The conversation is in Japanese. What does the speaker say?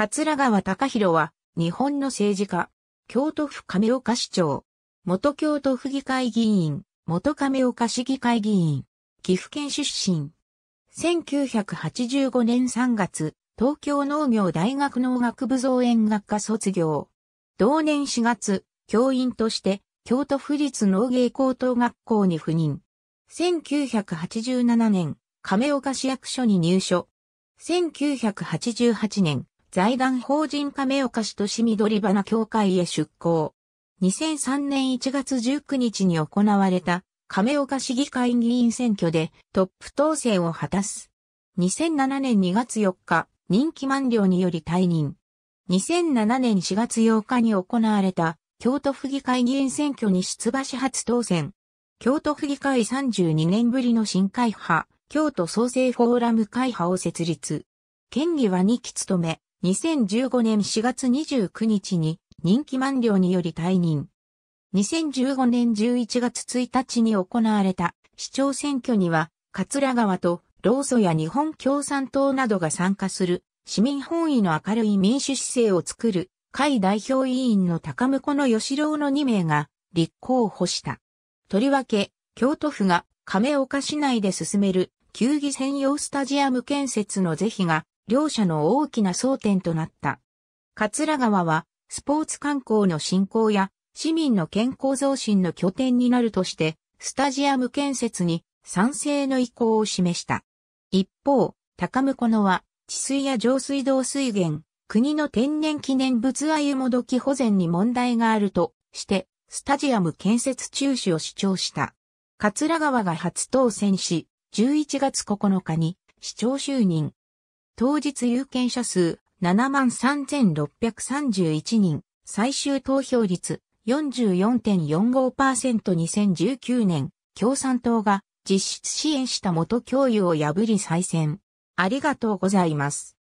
桂川隆弘は、日本の政治家、京都府亀岡市長、元京都府議会議員、元亀岡市議会議員、岐阜県出身。1985年3月、東京農業大学農学部造園学科卒業。同年4月、教員として、京都府立農芸高等学校に赴任。1987年、亀岡市役所に入所。1988年、財団法人亀岡市都市緑花協会へ出向。2003年1月19日に行われた亀岡市議会議員選挙でトップ当選を果たす。2007年2月4日、任期満了により退任。2007年4月8日に行われた京都府議会議員選挙に出馬し初当選。京都府議会32年ぶりの新会派、京都創生フォーラム会派を設立。県議は2期務め、2015年4月29日に任期満了により退任。2015年11月1日に行われた市長選挙には、桂川と老祖や日本共産党などが参加する市民本位の明るい民主姿勢を作る会代表委員の高向の吉郎の2名が立候補した。とりわけ、京都府が亀岡市内で進める球技専用スタジアム建設の是非が両者の大きな争点となった。桂川は、スポーツ観光の振興や、市民の健康増進の拠点になるとして、スタジアム建設に賛成の意向を示した。一方、高向のは、治水や上水道水源、国の天然記念物ゆもどき保全に問題があるとして、スタジアム建設中止を主張した。桂川が初当選し、11月9日に市長就任。当日有権者数73,631人、最終投票率 44.45%2019 年、共産党が実質支援した元教諭を破り再選。ありがとうございます。